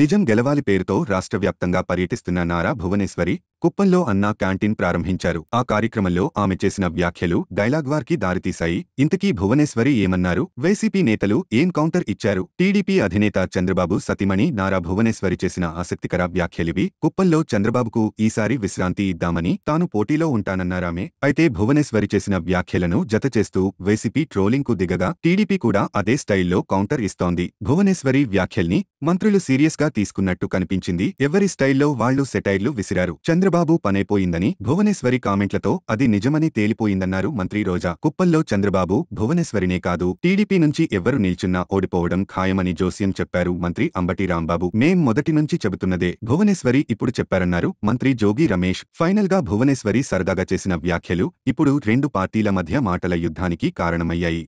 నిజం గెలవాలి పేరుతో రాష్ట్రవ్యాప్తంగా పర్యటిస్తున్న నారా భువనేశ్వరి కుప్పంలో అన్నా క్యాంటీన్ ప్రారంభించారు ఆ కార్యక్రమంలో ఆమె చేసిన వ్యాఖ్యలు డైలాగ్వార్కి దారితీశాయి ఇంతకీ భువనేశ్వరి ఏమన్నారు వైసీపీ నేతలు ఏం కౌంటర్ ఇచ్చారు టీడీపీ అధినేత చంద్రబాబు సతీమణి నారా భువనేశ్వరి చేసిన ఆసక్తికర వ్యాఖ్యలివి కుప్పంలో చంద్రబాబుకు ఈసారి విశ్రాంతి ఇద్దామని తాను పోటీలో ఉంటానన్నారామే అయితే భువనేశ్వరి చేసిన వ్యాఖ్యలను జతచేస్తూ వైసీపీ కు దిగగా టీడీపీ కూడా అదే స్టైల్లో కౌంటర్ ఇస్తోంది భువనేశ్వరి వ్యాఖ్యల్ని మంత్రులు సీరియస్గా తీసుకున్నట్టు కనిపించింది ఎవరి స్టైల్లో వాళ్లు సెటైర్లు విసిరారు చంద్ర చంద్రబాబు పనైపోయిందని భువనేశ్వరి కామెంట్లతో అది నిజమని తేలిపోయిందన్నారు మంత్రి రోజా కుప్పల్లో చంద్రబాబు భువనేశ్వరినే కాదు టీడీపీ నుంచి ఎవ్వరు నిల్చున్నా ఓడిపోవడం ఖాయమని జోస్యం చెప్పారు మంత్రి అంబటి రాంబాబు మేం మొదటి నుంచి చెబుతున్నదే భువనేశ్వరి ఇప్పుడు చెప్పారన్నారు మంత్రి జోగి రమేష్ ఫైనల్ గా భువనేశ్వరి సరదాగా చేసిన వ్యాఖ్యలు ఇప్పుడు రెండు పార్టీల మధ్య మాటల యుద్ధానికి కారణమయ్యాయి